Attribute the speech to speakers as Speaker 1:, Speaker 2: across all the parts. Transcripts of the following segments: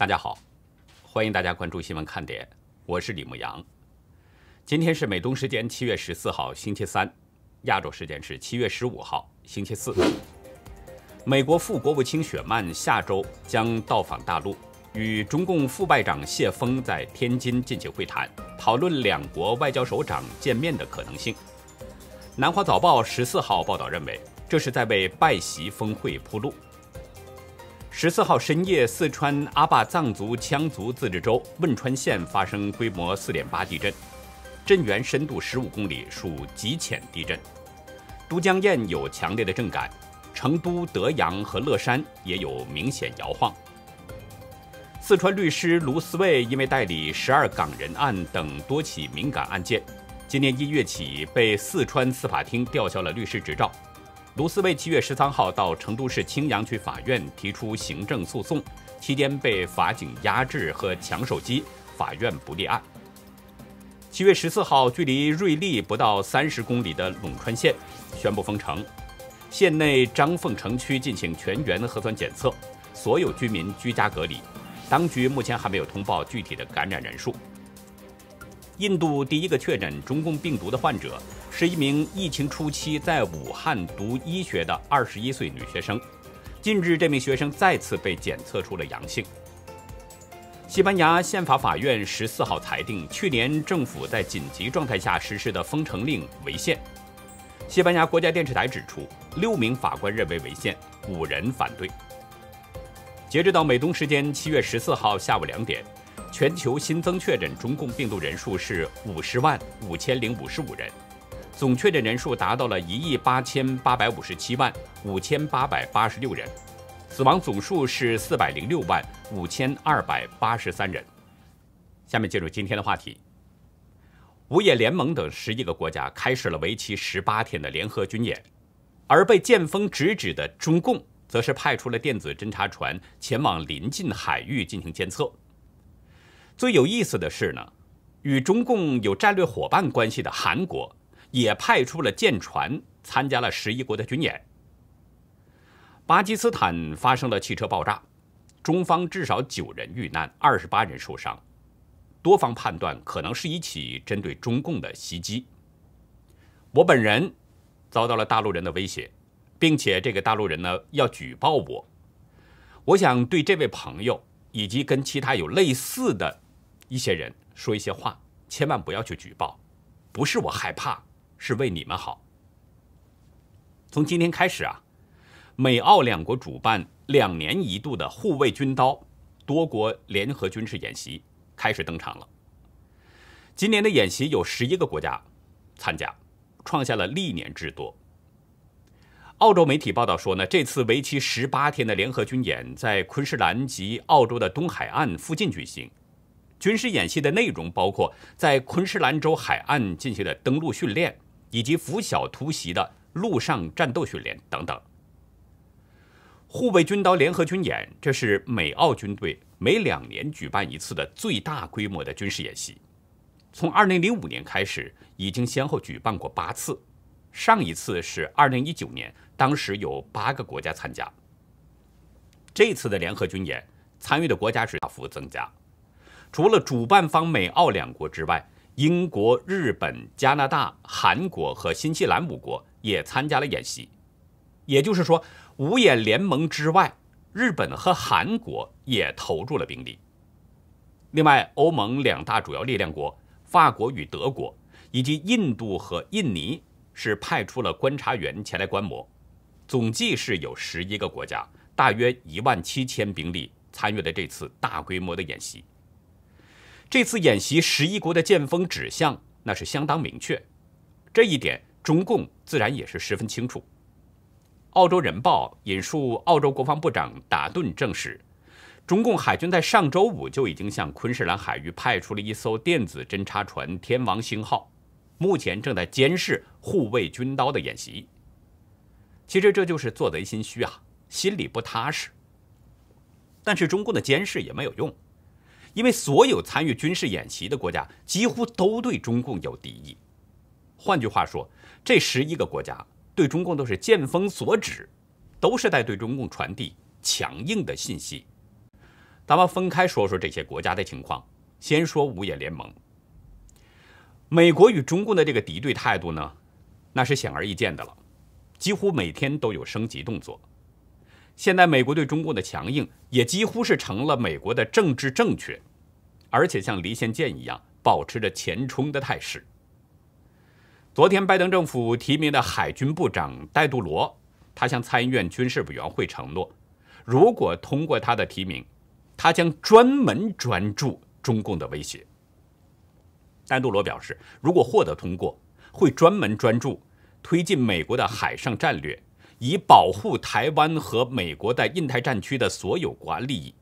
Speaker 1: 大家好，欢迎大家关注新闻看点，我是李牧阳。今天是美东时间七月十四号星期三，亚洲时间是七月十五号星期四。美国副国务卿雪曼下周将到访大陆，与中共副外长谢锋在天津进行会谈，讨论两国外交首长见面的可能性。南华早报十四号报道认为，这是在为拜习峰会铺路。十四号深夜，四川阿坝藏族羌族自治州汶川县发生规模四点八地震，震源深度十五公里，属极浅地震。都江堰有强烈的震感，成都、德阳和乐山也有明显摇晃。四川律师卢思卫因为代理“十二港人案”等多起敏感案件，今年一月起被四川司法厅吊销了律师执照。卢思北七月十三号到成都市青羊区法院提出行政诉讼，期间被法警压制和抢手机，法院不立案。七月十四号，距离瑞丽不到三十公里的陇川县宣布封城，县内张凤城区进行全员核酸检测，所有居民居家隔离，当局目前还没有通报具体的感染人数。印度第一个确诊中共病毒的患者是一名疫情初期在武汉读医学的二十一岁女学生。近日，这名学生再次被检测出了阳性。西班牙宪法法院十四号裁定，去年政府在紧急状态下实施的封城令违宪。西班牙国家电视台指出，六名法官认为违宪，五人反对。截止到美东时间七月十四号下午两点。全球新增确诊中共病毒人数是五十万五千零五十五人，总确诊人数达到了一亿八千八百五十七万五千八百八十六人，死亡总数是四百零六万五千二百八十三人。下面进入今天的话题，五眼联盟等十一个国家开始了为期十八天的联合军演，而被剑锋直指的中共，则是派出了电子侦察船前往临近海域进行监测。最有意思的是呢，与中共有战略伙伴关系的韩国也派出了舰船参加了十一国的军演。巴基斯坦发生了汽车爆炸，中方至少九人遇难，二十八人受伤，多方判断可能是一起针对中共的袭击。我本人遭到了大陆人的威胁，并且这个大陆人呢要举报我。我想对这位朋友以及跟其他有类似的。一些人说一些话，千万不要去举报，不是我害怕，是为你们好。从今天开始啊，美澳两国主办两年一度的护卫军刀多国联合军事演习开始登场了。今年的演习有十一个国家参加，创下了历年之多。澳洲媒体报道说呢，这次为期十八天的联合军演在昆士兰及澳洲的东海岸附近举行。军事演习的内容包括在昆士兰州海岸进行的登陆训练，以及拂晓突袭的陆上战斗训练等等。护卫军刀联合军演，这是美澳军队每两年举办一次的最大规模的军事演习。从2005年开始，已经先后举办过八次，上一次是2019年，当时有八个国家参加。这次的联合军演，参与的国家是大幅增加。除了主办方美澳两国之外，英国、日本、加拿大、韩国和新西兰五国也参加了演习。也就是说，五眼联盟之外，日本和韩国也投入了兵力。另外，欧盟两大主要力量国法国与德国，以及印度和印尼是派出了观察员前来观摩。总计是有十一个国家，大约一万七千兵力参与了这次大规模的演习。这次演习，十一国的剑锋指向那是相当明确，这一点中共自然也是十分清楚。澳洲人报引述澳洲国防部长达顿证实，中共海军在上周五就已经向昆士兰海域派出了一艘电子侦察船“天王星号”，目前正在监视护卫“军刀”的演习。其实这就是做贼心虚啊，心里不踏实。但是中共的监视也没有用。因为所有参与军事演习的国家几乎都对中共有敌意，换句话说，这十一个国家对中共都是剑锋所指，都是在对中共传递强硬的信息。咱们分开说说这些国家的情况，先说五眼联盟。美国与中共的这个敌对态度呢，那是显而易见的了，几乎每天都有升级动作。现在美国对中共的强硬也几乎是成了美国的政治正确，而且像离线箭一样保持着前冲的态势。昨天拜登政府提名的海军部长戴杜罗，他向参议院军事委员会承诺，如果通过他的提名，他将专门专注中共的威胁。戴杜罗表示，如果获得通过，会专门专注推进美国的海上战略。以保护台湾和美国在印太战区的所有国家利益，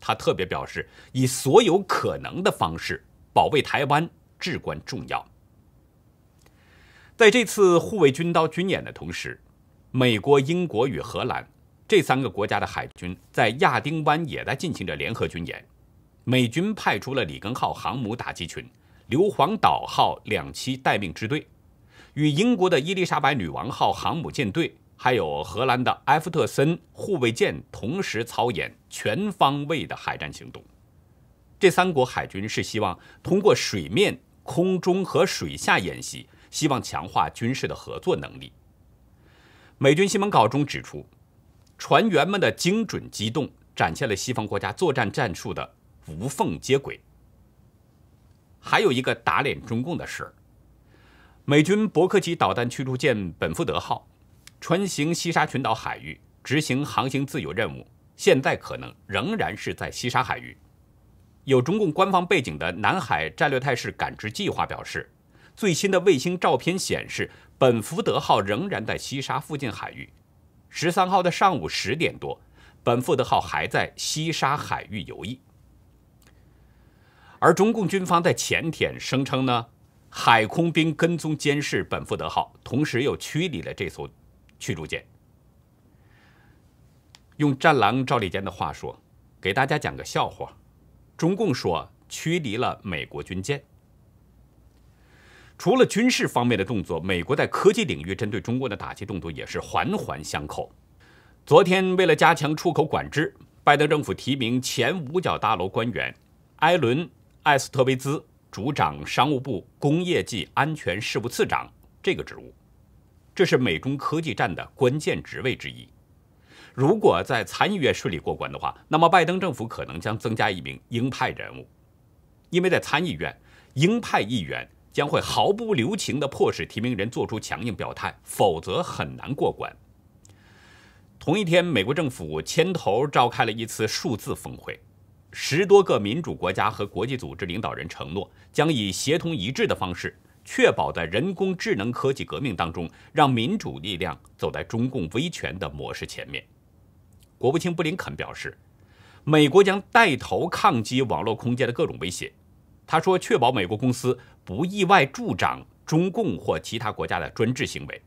Speaker 1: 他特别表示，以所有可能的方式保卫台湾至关重要。在这次护卫军刀军演的同时，美国、英国与荷兰这三个国家的海军在亚丁湾也在进行着联合军演。美军派出了里根号航母打击群、硫磺岛号两栖待命支队，与英国的伊丽莎白女王号航母舰队。还有荷兰的埃弗特森护卫舰同时操演全方位的海战行动，这三国海军是希望通过水面、空中和水下演习，希望强化军事的合作能力。美军新闻稿中指出，船员们的精准机动展现了西方国家作战战术的无缝接轨。还有一个打脸中共的事，美军伯克级导弹驱逐舰本福德号。穿行西沙群岛海域执行航行自由任务，现在可能仍然是在西沙海域。有中共官方背景的南海战略态势感知计划表示，最新的卫星照片显示，本福德号仍然在西沙附近海域。十三号的上午十点多，本福德号还在西沙海域游弋。而中共军方在前天声称呢，海空兵跟踪监视本福德号，同时又驱离了这艘。驱逐舰，用战狼赵立坚的话说，给大家讲个笑话：中共说驱离了美国军舰。除了军事方面的动作，美国在科技领域针对中国的打击动作也是环环相扣。昨天，为了加强出口管制，拜登政府提名前五角大楼官员埃伦·艾斯特维兹主掌商务部工业及安全事务次长这个职务。这是美中科技战的关键职位之一。如果在参议院顺利过关的话，那么拜登政府可能将增加一名鹰派人物，因为在参议院，鹰派议员将会毫不留情的迫使提名人做出强硬表态，否则很难过关。同一天，美国政府牵头召开了一次数字峰会，十多个民主国家和国际组织领导人承诺将以协同一致的方式。确保在人工智能科技革命当中，让民主力量走在中共威权的模式前面。国务卿布林肯表示，美国将带头抗击网络空间的各种威胁。他说，确保美国公司不意外助长中共或其他国家的专制行为。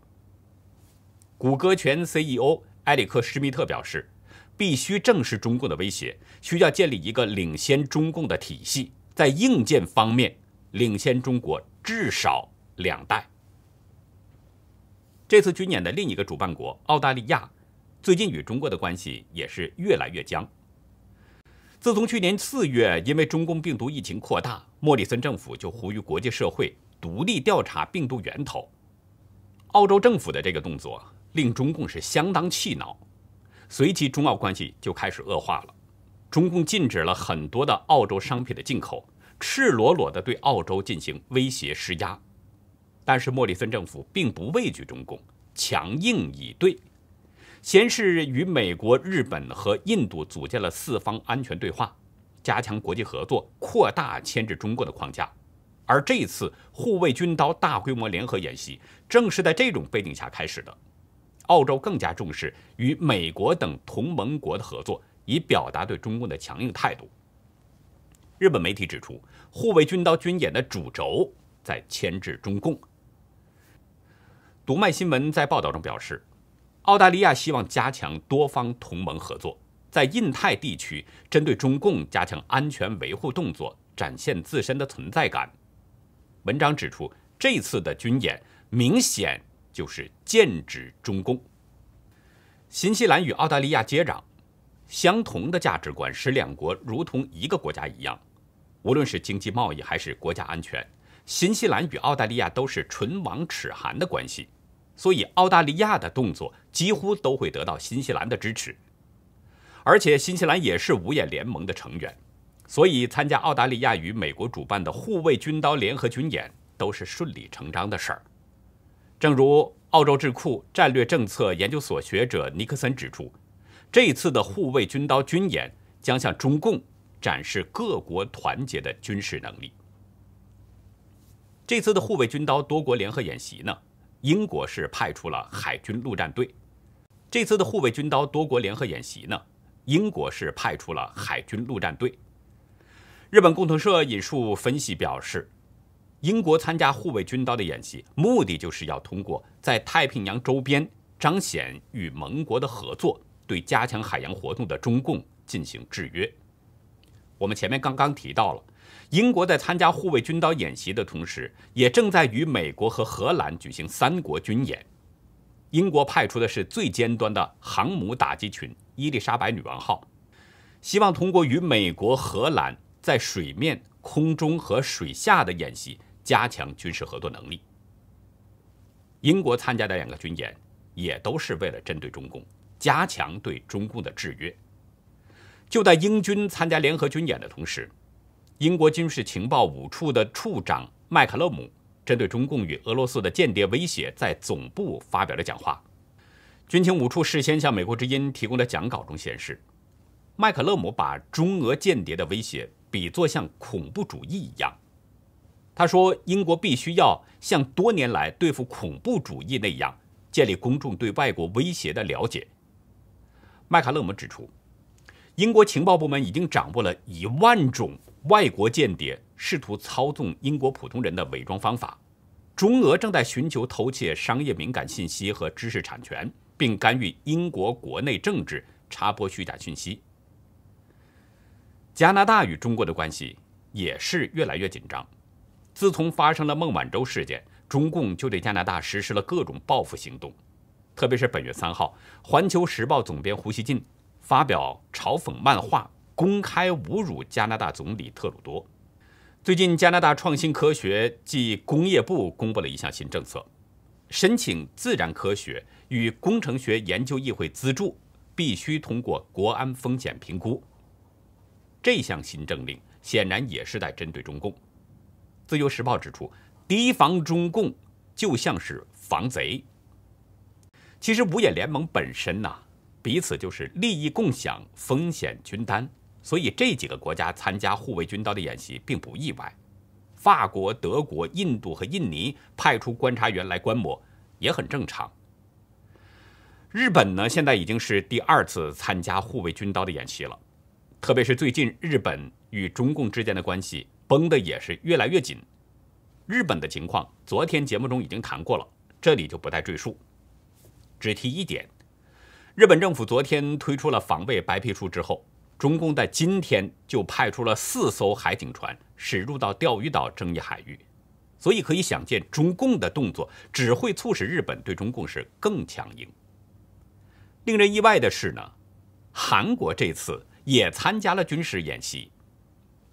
Speaker 1: 谷歌前 CEO 埃里克·施密特表示，必须正视中共的威胁，需要建立一个领先中共的体系，在硬件方面领先中国。至少两代。这次军演的另一个主办国澳大利亚，最近与中国的关系也是越来越僵。自从去年四月，因为中共病毒疫情扩大，莫里森政府就呼吁国际社会独立调查病毒源头。澳洲政府的这个动作令中共是相当气恼，随即中澳关系就开始恶化了。中共禁止了很多的澳洲商品的进口。赤裸裸地对澳洲进行威胁施压，但是莫里森政府并不畏惧中共，强硬以对。先是与美国、日本和印度组建了四方安全对话，加强国际合作，扩大牵制中国的框架。而这次护卫军刀大规模联合演习正是在这种背景下开始的。澳洲更加重视与美国等同盟国的合作，以表达对中共的强硬态度。日本媒体指出，护卫军刀军演的主轴在牵制中共。读卖新闻在报道中表示，澳大利亚希望加强多方同盟合作，在印太地区针对中共加强安全维护动作，展现自身的存在感。文章指出，这次的军演明显就是剑指中共。新西兰与澳大利亚接壤，相同的价值观使两国如同一个国家一样。无论是经济贸易还是国家安全，新西兰与澳大利亚都是唇亡齿寒的关系，所以澳大利亚的动作几乎都会得到新西兰的支持。而且新西兰也是五眼联盟的成员，所以参加澳大利亚与美国主办的“护卫军刀”联合军演都是顺理成章的事儿。正如澳洲智库战略政策研究所学者尼克森指出，这次的“护卫军刀”军演将向中共。展示各国团结的军事能力。这次的护卫军刀多国联合演习呢，英国是派出了海军陆战队。这次的护卫军刀多国联合演习呢，英国是派出了海军陆战队。日本共同社引述分析表示，英国参加护卫军刀的演习，目的就是要通过在太平洋周边彰显与盟国的合作，对加强海洋活动的中共进行制约。我们前面刚刚提到了，英国在参加护卫军刀演习的同时，也正在与美国和荷兰举行三国军演。英国派出的是最尖端的航母打击群“伊丽莎白女王号”，希望通过与美国、荷兰在水面、空中和水下的演习，加强军事合作能力。英国参加的两个军演，也都是为了针对中共，加强对中共的制约。就在英军参加联合军演的同时，英国军事情报五处的处长麦克勒姆针对中共与俄罗斯的间谍威胁，在总部发表了讲话。军情五处事先向《美国之音》提供的讲稿中显示，麦克勒姆把中俄间谍的威胁比作像恐怖主义一样。他说：“英国必须要像多年来对付恐怖主义那样，建立公众对外国威胁的了解。”麦克勒姆指出。英国情报部门已经掌握了一万种外国间谍试图操纵英国普通人的伪装方法。中俄正在寻求偷窃商业敏感信息和知识产权，并干预英国国内政治，插播虚假信息。加拿大与中国的关系也是越来越紧张。自从发生了孟晚舟事件，中共就对加拿大实施了各种报复行动。特别是本月三号，《环球时报》总编胡锡进。发表嘲讽漫画，公开侮辱加拿大总理特鲁多。最近，加拿大创新科学及工业部公布了一项新政策：申请自然科学与工程学研究议会资助，必须通过国安风险评估。这项新政令显然也是在针对中共。自由时报指出，提防中共就像是防贼。其实，五眼联盟本身呢？彼此就是利益共享、风险均担，所以这几个国家参加护卫军刀的演习并不意外。法国、德国、印度和印尼派出观察员来观摩也很正常。日本呢，现在已经是第二次参加护卫军刀的演习了，特别是最近日本与中共之间的关系绷得也是越来越紧。日本的情况昨天节目中已经谈过了，这里就不再赘述，只提一点。日本政府昨天推出了防卫白皮书之后，中共在今天就派出了四艘海警船驶入到钓鱼岛争议海域，所以可以想见，中共的动作只会促使日本对中共是更强硬。令人意外的是呢，韩国这次也参加了军事演习，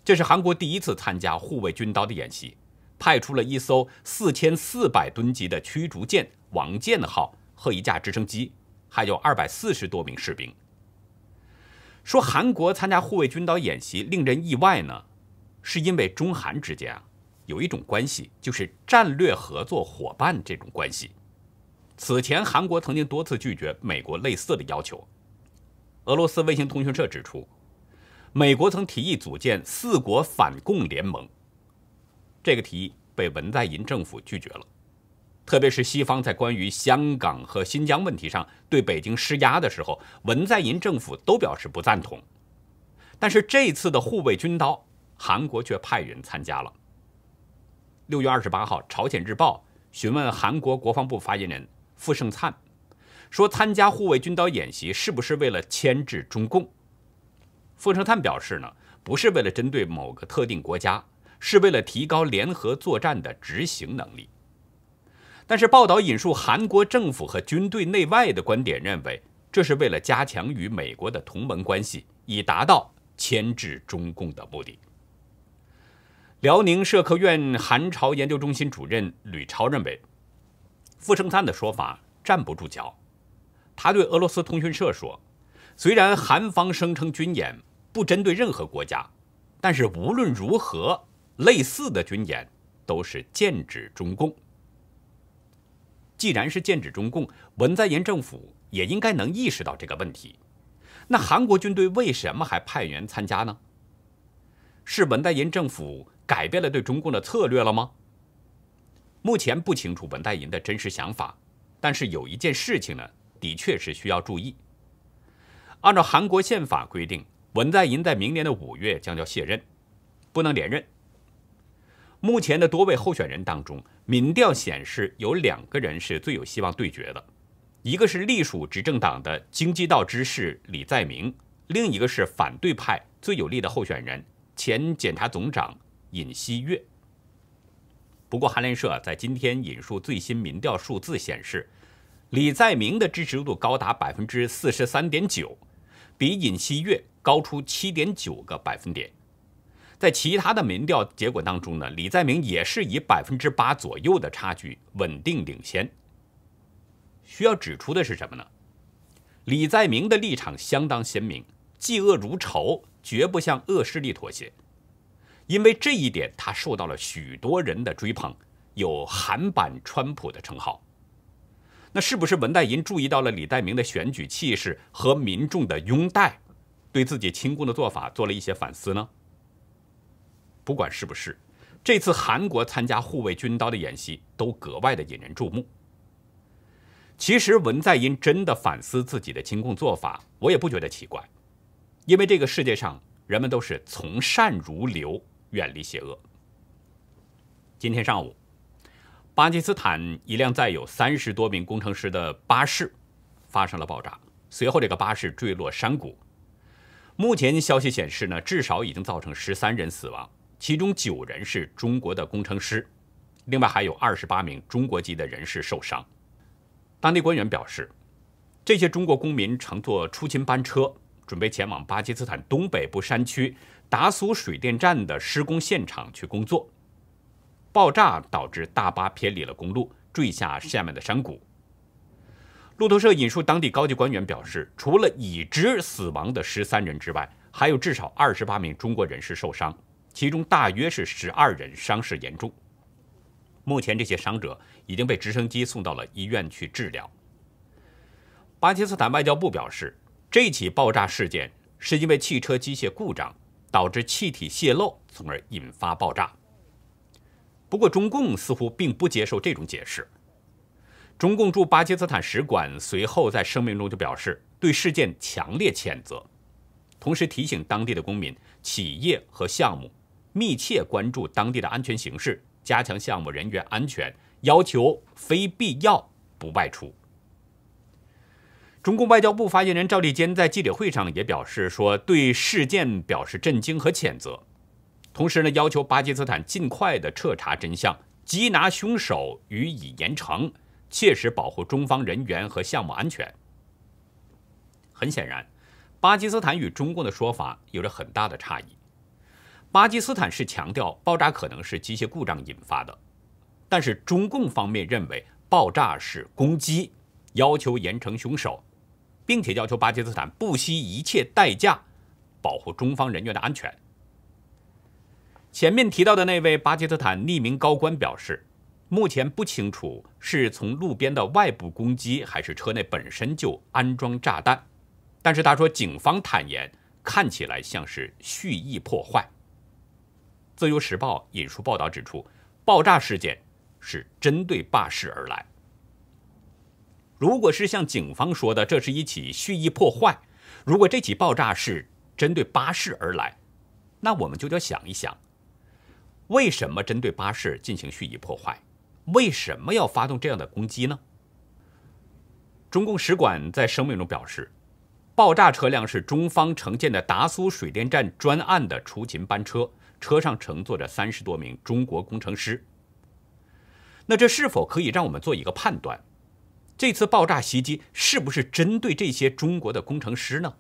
Speaker 1: 这是韩国第一次参加护卫军刀的演习，派出了一艘四千四百吨级的驱逐舰“王建号”和一架直升机。还有二百四十多名士兵。说韩国参加护卫军导演习令人意外呢，是因为中韩之间啊有一种关系，就是战略合作伙伴这种关系。此前，韩国曾经多次拒绝美国类似的要求。俄罗斯卫星通讯社指出，美国曾提议组建四国反共联盟，这个提议被文在寅政府拒绝了。特别是西方在关于香港和新疆问题上对北京施压的时候，文在寅政府都表示不赞同。但是这次的护卫军刀，韩国却派人参加了。六月二十八号，《朝鲜日报》询问韩国国防部发言人傅盛灿，说参加护卫军刀演习是不是为了牵制中共？傅盛灿表示呢，不是为了针对某个特定国家，是为了提高联合作战的执行能力。但是，报道引述韩国政府和军队内外的观点，认为这是为了加强与美国的同盟关系，以达到牵制中共的目的。辽宁社科院韩朝研究中心主任吕超认为，傅成灿的说法站不住脚。他对俄罗斯通讯社说：“虽然韩方声称军演不针对任何国家，但是无论如何，类似的军演都是剑指中共。”既然是剑指中共，文在寅政府也应该能意识到这个问题。那韩国军队为什么还派员参加呢？是文在寅政府改变了对中共的策略了吗？目前不清楚文在寅的真实想法，但是有一件事情呢，的确是需要注意。按照韩国宪法规定，文在寅在明年的五月将要卸任，不能连任。目前的多位候选人当中，民调显示有两个人是最有希望对决的，一个是隶属执政党的经济道之士李在明，另一个是反对派最有力的候选人前检察总长尹锡悦。不过，韩联社在今天引述最新民调数字显示，李在明的支持度高达百分之四十三点九，比尹锡悦高出七点九个百分点。在其他的民调结果当中呢，李在明也是以百分之八左右的差距稳定领先。需要指出的是什么呢？李在明的立场相当鲜明，嫉恶如仇，绝不向恶势力妥协。因为这一点，他受到了许多人的追捧，有“韩版川普”的称号。那是不是文在寅注意到了李在明的选举气势和民众的拥戴，对自己亲共的做法做了一些反思呢？不管是不是，这次韩国参加护卫军刀的演习都格外的引人注目。其实文在寅真的反思自己的亲共做法，我也不觉得奇怪，因为这个世界上人们都是从善如流，远离邪恶。今天上午，巴基斯坦一辆载有三十多名工程师的巴士发生了爆炸，随后这个巴士坠落山谷。目前消息显示呢，至少已经造成十三人死亡。其中九人是中国的工程师，另外还有二十八名中国籍的人士受伤。当地官员表示，这些中国公民乘坐出勤班车，准备前往巴基斯坦东北部山区达苏水电站的施工现场去工作。爆炸导致大巴偏离了公路，坠下下面的山谷。路透社引述当地高级官员表示，除了已知死亡的十三人之外，还有至少二十八名中国人士受伤。其中大约是十二人伤势严重，目前这些伤者已经被直升机送到了医院去治疗。巴基斯坦外交部表示，这起爆炸事件是因为汽车机械故障导致气体泄漏，从而引发爆炸。不过，中共似乎并不接受这种解释。中共驻巴基斯坦使馆随后在声明中就表示，对事件强烈谴责，同时提醒当地的公民企业和项目。密切关注当地的安全形势，加强项目人员安全，要求非必要不外出。中共外交部发言人赵立坚在记者会上也表示说，对事件表示震惊和谴责，同时呢要求巴基斯坦尽快的彻查真相，缉拿凶手，予以严惩，切实保护中方人员和项目安全。很显然，巴基斯坦与中共的说法有着很大的差异。巴基斯坦是强调爆炸可能是机械故障引发的，但是中共方面认为爆炸是攻击，要求严惩凶手，并且要求巴基斯坦不惜一切代价保护中方人员的安全。前面提到的那位巴基斯坦匿名高官表示，目前不清楚是从路边的外部攻击，还是车内本身就安装炸弹，但是他说警方坦言，看起来像是蓄意破坏。自由时报引述报道指出，爆炸事件是针对巴士而来。如果是像警方说的，这是一起蓄意破坏；如果这起爆炸是针对巴士而来，那我们就得想一想，为什么针对巴士进行蓄意破坏？为什么要发动这样的攻击呢？中共使馆在声明中表示，爆炸车辆是中方承建的达苏水电站专案的出勤班车。车上乘坐着三十多名中国工程师。那这是否可以让我们做一个判断：这次爆炸袭击是不是针对这些中国的工程师呢？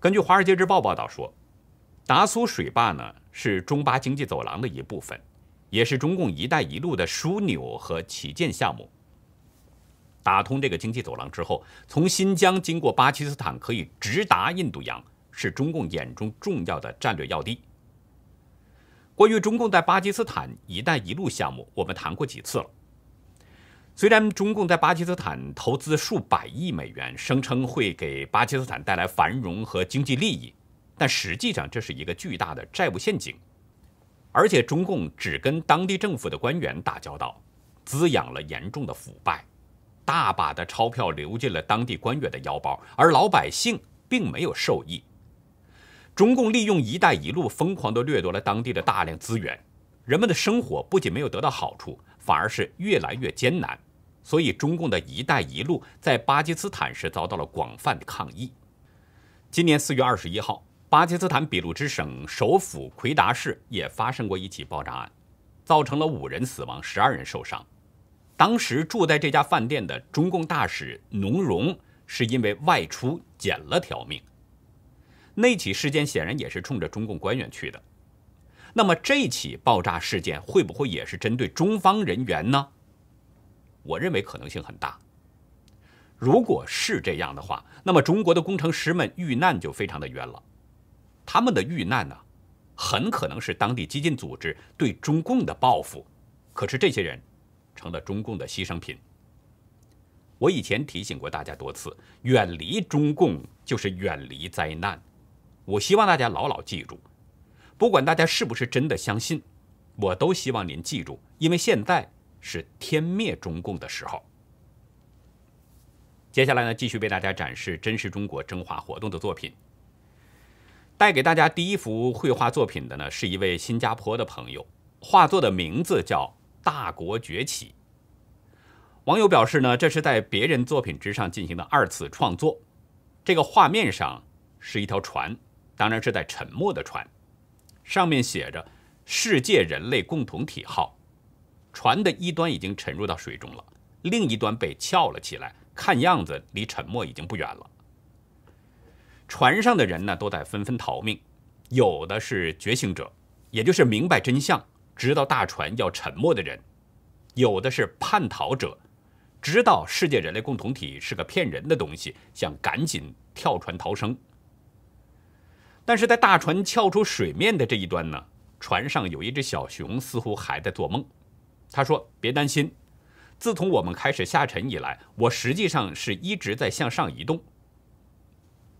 Speaker 1: 根据《华尔街日报》报道说，达苏水坝呢是中巴经济走廊的一部分，也是中共“一带一路”的枢纽和旗舰项目。打通这个经济走廊之后，从新疆经过巴基斯坦可以直达印度洋。是中共眼中重要的战略要地。关于中共在巴基斯坦“一带一路”项目，我们谈过几次了。虽然中共在巴基斯坦投资数百亿美元，声称会给巴基斯坦带来繁荣和经济利益，但实际上这是一个巨大的债务陷阱。而且中共只跟当地政府的官员打交道，滋养了严重的腐败，大把的钞票流进了当地官员的腰包，而老百姓并没有受益。中共利用“一带一路”疯狂地掠夺了当地的大量资源，人们的生活不仅没有得到好处，反而是越来越艰难。所以，中共的“一带一路”在巴基斯坦是遭到了广泛的抗议。今年四月二十一号，巴基斯坦俾路支省首府奎达市也发生过一起爆炸案，造成了五人死亡、十二人受伤。当时住在这家饭店的中共大使农荣是因为外出捡了条命。那起事件显然也是冲着中共官员去的。那么这起爆炸事件会不会也是针对中方人员呢？我认为可能性很大。如果是这样的话，那么中国的工程师们遇难就非常的冤了。他们的遇难呢，很可能是当地激进组织对中共的报复。可是这些人成了中共的牺牲品。我以前提醒过大家多次，远离中共就是远离灾难。我希望大家牢牢记住，不管大家是不是真的相信，我都希望您记住，因为现在是天灭中共的时候。接下来呢，继续为大家展示真实中国征画活动的作品。带给大家第一幅绘画作品的呢，是一位新加坡的朋友，画作的名字叫《大国崛起》。网友表示呢，这是在别人作品之上进行的二次创作。这个画面上是一条船。当然是在沉没的船，上面写着“世界人类共同体号”。船的一端已经沉入到水中了，另一端被翘了起来，看样子离沉没已经不远了。船上的人呢，都在纷纷逃命，有的是觉醒者，也就是明白真相、知道大船要沉没的人；有的是叛逃者，知道世界人类共同体是个骗人的东西，想赶紧跳船逃生。但是在大船翘出水面的这一端呢，船上有一只小熊，似乎还在做梦。他说：“别担心，自从我们开始下沉以来，我实际上是一直在向上移动。”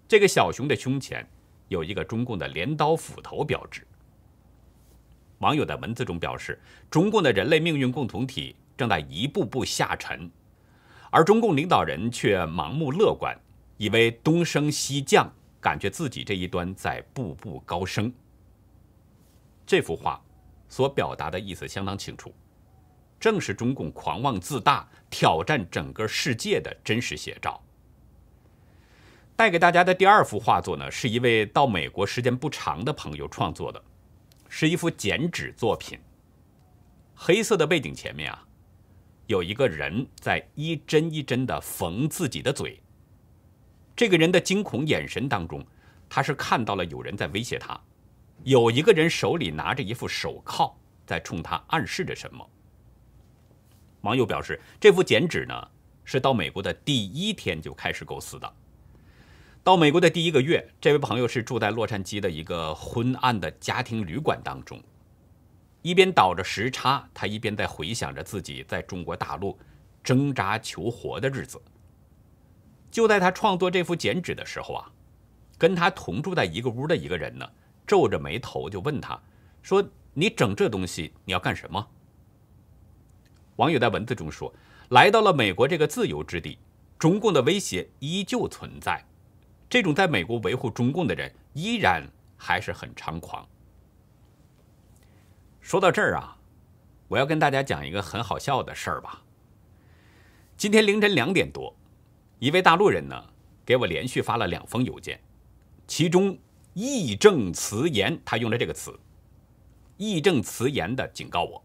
Speaker 1: 这个小熊的胸前有一个中共的镰刀斧头标志。网友在文字中表示：“中共的人类命运共同体正在一步步下沉，而中共领导人却盲目乐观，以为东升西降。”感觉自己这一端在步步高升。这幅画所表达的意思相当清楚，正是中共狂妄自大、挑战整个世界的真实写照。带给大家的第二幅画作呢，是一位到美国时间不长的朋友创作的，是一幅剪纸作品。黑色的背景前面啊，有一个人在一针一针地缝自己的嘴。这个人的惊恐眼神当中，他是看到了有人在威胁他，有一个人手里拿着一副手铐，在冲他暗示着什么。网友表示，这幅剪纸呢，是到美国的第一天就开始构思的。到美国的第一个月，这位朋友是住在洛杉矶的一个昏暗的家庭旅馆当中，一边倒着时差，他一边在回想着自己在中国大陆挣扎求活的日子。就在他创作这幅剪纸的时候啊，跟他同住在一个屋的一个人呢，皱着眉头就问他，说：“你整这东西你要干什么？”网友在文字中说：“来到了美国这个自由之地，中共的威胁依旧存在，这种在美国维护中共的人依然还是很猖狂。”说到这儿啊，我要跟大家讲一个很好笑的事儿吧。今天凌晨两点多。一位大陆人呢，给我连续发了两封邮件，其中义正辞严，他用了这个词，义正辞严的警告我，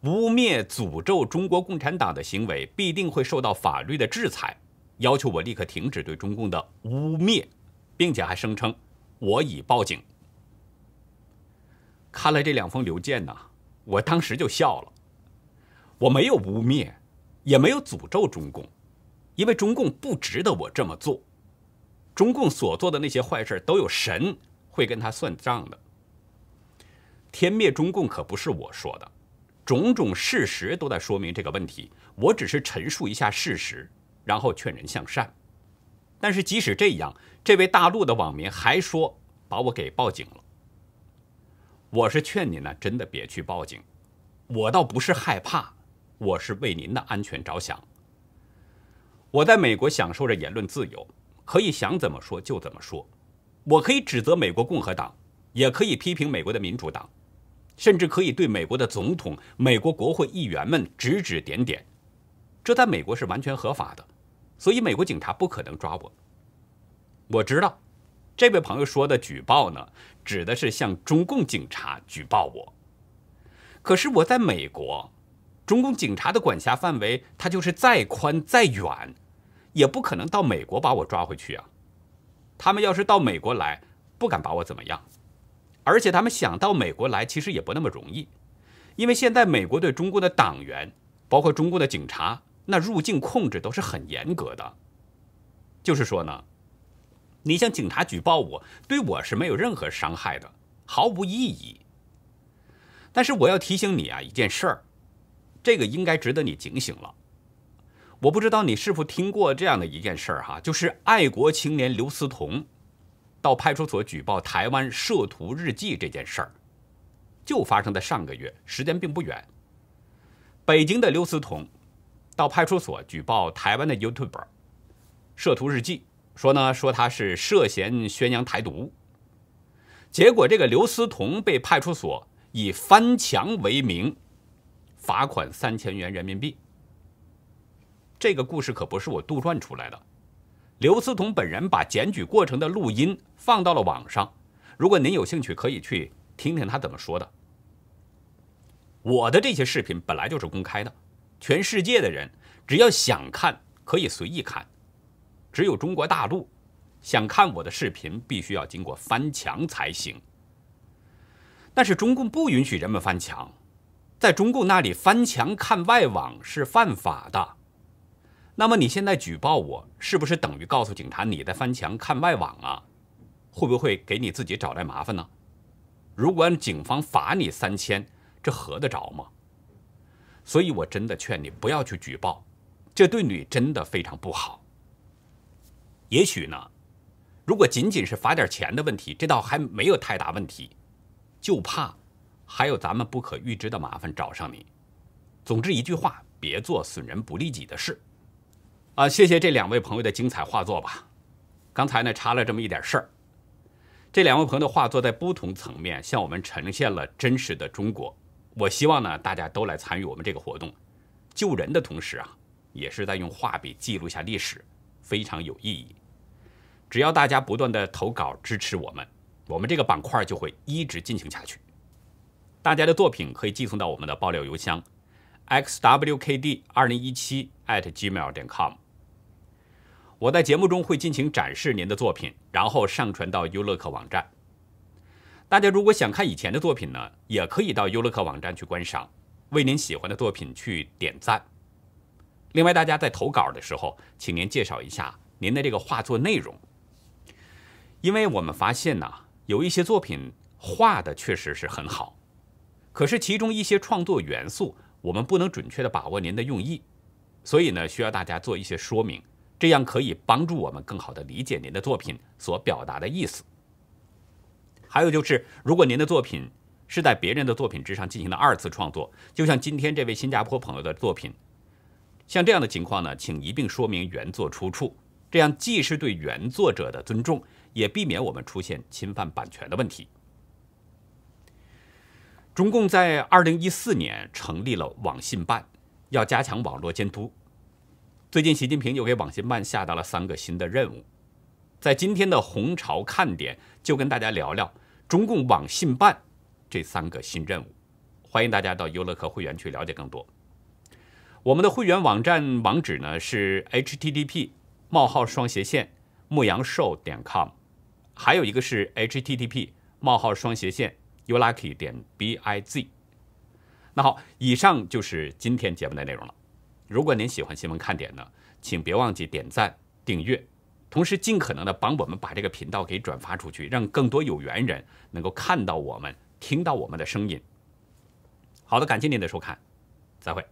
Speaker 1: 污蔑、诅咒中国共产党的行为必定会受到法律的制裁，要求我立刻停止对中共的污蔑，并且还声称我已报警。看了这两封邮件呢，我当时就笑了，我没有污蔑，也没有诅咒中共。因为中共不值得我这么做，中共所做的那些坏事都有神会跟他算账的。天灭中共可不是我说的，种种事实都在说明这个问题。我只是陈述一下事实，然后劝人向善。但是即使这样，这位大陆的网民还说把我给报警了。我是劝您呢，真的别去报警。我倒不是害怕，我是为您的安全着想。我在美国享受着言论自由，可以想怎么说就怎么说，我可以指责美国共和党，也可以批评美国的民主党，甚至可以对美国的总统、美国国会议员们指指点点，这在美国是完全合法的，所以美国警察不可能抓我。我知道，这位朋友说的举报呢，指的是向中共警察举报我，可是我在美国。中共警察的管辖范围，他就是再宽再远，也不可能到美国把我抓回去啊！他们要是到美国来，不敢把我怎么样。而且他们想到美国来，其实也不那么容易，因为现在美国对中国的党员，包括中国的警察，那入境控制都是很严格的。就是说呢，你向警察举报我，对我是没有任何伤害的，毫无意义。但是我要提醒你啊，一件事儿。这个应该值得你警醒了，我不知道你是否听过这样的一件事哈，就是爱国青年刘思彤，到派出所举报台湾涉图日记这件事儿，就发生在上个月，时间并不远。北京的刘思彤，到派出所举报台湾的 YouTuber 涉图日记，说呢说他是涉嫌宣扬台独，结果这个刘思彤被派出所以翻墙为名。罚款三千元人民币。这个故事可不是我杜撰出来的，刘思彤本人把检举过程的录音放到了网上。如果您有兴趣，可以去听听他怎么说的。我的这些视频本来就是公开的，全世界的人只要想看，可以随意看。只有中国大陆想看我的视频，必须要经过翻墙才行。但是中共不允许人们翻墙。在中共那里翻墙看外网是犯法的，那么你现在举报我，是不是等于告诉警察你在翻墙看外网啊？会不会给你自己找来麻烦呢？如果警方罚你三千，这合得着吗？所以我真的劝你不要去举报，这对你真的非常不好。也许呢，如果仅仅是罚点钱的问题，这倒还没有太大问题，就怕。还有咱们不可预知的麻烦找上你，总之一句话，别做损人不利己的事，啊！谢谢这两位朋友的精彩画作吧。刚才呢，查了这么一点事儿，这两位朋友的画作在不同层面向我们呈现了真实的中国。我希望呢，大家都来参与我们这个活动，救人的同时啊，也是在用画笔记录下历史，非常有意义。只要大家不断的投稿支持我们，我们这个板块就会一直进行下去。大家的作品可以寄送到我们的爆料邮箱 xwkd2017@gmail.com。我在节目中会尽情展示您的作品，然后上传到优乐客网站。大家如果想看以前的作品呢，也可以到优乐客网站去观赏，为您喜欢的作品去点赞。另外，大家在投稿的时候，请您介绍一下您的这个画作内容，因为我们发现呢，有一些作品画的确实是很好。可是其中一些创作元素，我们不能准确地把握您的用意，所以呢，需要大家做一些说明，这样可以帮助我们更好地理解您的作品所表达的意思。还有就是，如果您的作品是在别人的作品之上进行的二次创作，就像今天这位新加坡朋友的作品，像这样的情况呢，请一并说明原作出处，这样既是对原作者的尊重，也避免我们出现侵犯版权的问题。中共在二零一四年成立了网信办，要加强网络监督。最近，习近平又给网信办下达了三个新的任务。在今天的红潮看点，就跟大家聊聊中共网信办这三个新任务。欢迎大家到优乐客会员去了解更多。我们的会员网站网址呢是 http 冒号双斜线牧羊兽点 com，还有一个是 http 冒号双斜线。youlucky 点 b i z，那好，以上就是今天节目的内容了。如果您喜欢新闻看点呢，请别忘记点赞、订阅，同时尽可能的帮我们把这个频道给转发出去，让更多有缘人能够看到我们、听到我们的声音。好的，感谢您的收看，再会。